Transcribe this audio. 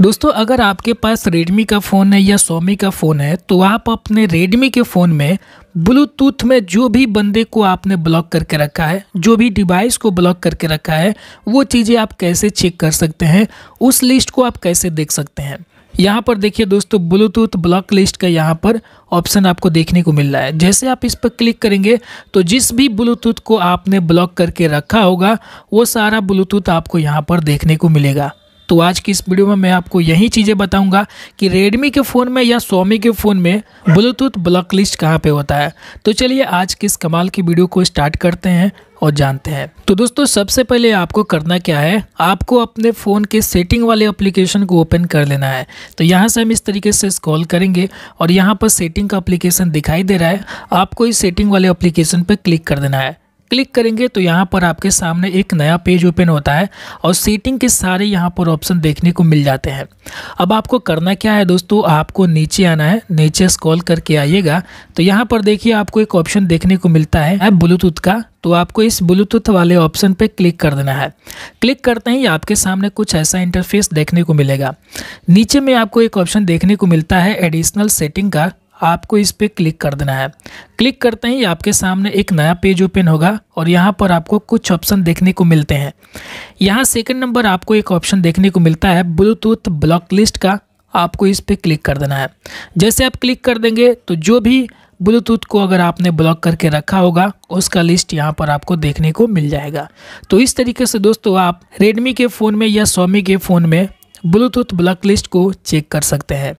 दोस्तों अगर आपके पास रेडमी का फ़ोन है या सोमी का फ़ोन है तो आप अपने रेडमी के फ़ोन में ब्लूटूथ में जो भी बंदे को आपने ब्लॉक करके रखा है जो भी डिवाइस को ब्लॉक करके रखा है वो चीज़ें आप कैसे चेक कर सकते हैं उस लिस्ट को आप कैसे देख सकते हैं यहाँ पर देखिए दोस्तों ब्लूटूथ ब्लॉक लिस्ट का यहाँ पर ऑप्शन आपको देखने को मिल रहा है जैसे आप इस पर क्लिक करेंगे तो जिस भी ब्लूटूथ को आपने ब्लॉक करके रखा होगा वो सारा ब्लूटूथ आपको यहाँ पर देखने को मिलेगा तो आज की इस वीडियो में मैं आपको यही चीज़ें बताऊंगा कि रेडमी के फ़ोन में या सोमी के फ़ोन में ब्लूटूथ ब्लॉक लिस्ट कहाँ पर होता है तो चलिए आज के इस कमाल की वीडियो को स्टार्ट करते हैं और जानते हैं तो दोस्तों सबसे पहले आपको करना क्या है आपको अपने फ़ोन के सेटिंग वाले एप्लीकेशन को ओपन कर लेना है तो यहाँ से हम इस तरीके से स्क्रॉल करेंगे और यहाँ पर सेटिंग का एप्लीकेशन दिखाई दे रहा है आपको इस सेटिंग वाले एप्लीकेशन पर क्लिक कर देना है क्लिक करेंगे तो यहाँ पर आपके सामने एक नया पेज ओपन होता है और सेटिंग के सारे यहाँ पर ऑप्शन देखने को मिल जाते हैं अब आपको करना क्या है दोस्तों आपको नीचे आना है नीचे स्क्रॉल करके आइएगा तो यहाँ पर देखिए आपको एक ऑप्शन देखने को मिलता है ऐप ब्लूटूथ का तो आपको इस ब्लूटूथ वाले ऑप्शन पे क्लिक कर देना है क्लिक करते ही आपके सामने कुछ ऐसा इंटरफेस देखने को मिलेगा नीचे में आपको एक ऑप्शन देखने को मिलता है एडिशनल सेटिंग का आपको इस पर क्लिक कर देना है क्लिक करते ही आपके सामने एक नया पेज ओपन होगा और यहाँ पर आपको कुछ ऑप्शन देखने को मिलते हैं यहाँ सेकंड नंबर आपको एक ऑप्शन देखने को मिलता है ब्लूटूथ ब्लॉक लिस्ट का आपको इस पर क्लिक कर देना है जैसे आप क्लिक कर देंगे तो जो भी ब्लूटूथ को अगर आपने ब्लॉक करके रखा होगा उसका लिस्ट यहाँ पर आपको देखने को मिल जाएगा तो इस तरीके से दोस्तों आप रेडमी के फ़ोन में या सोमी के फ़ोन में ब्लूटूथ ब्लॉक लिस्ट को चेक कर सकते हैं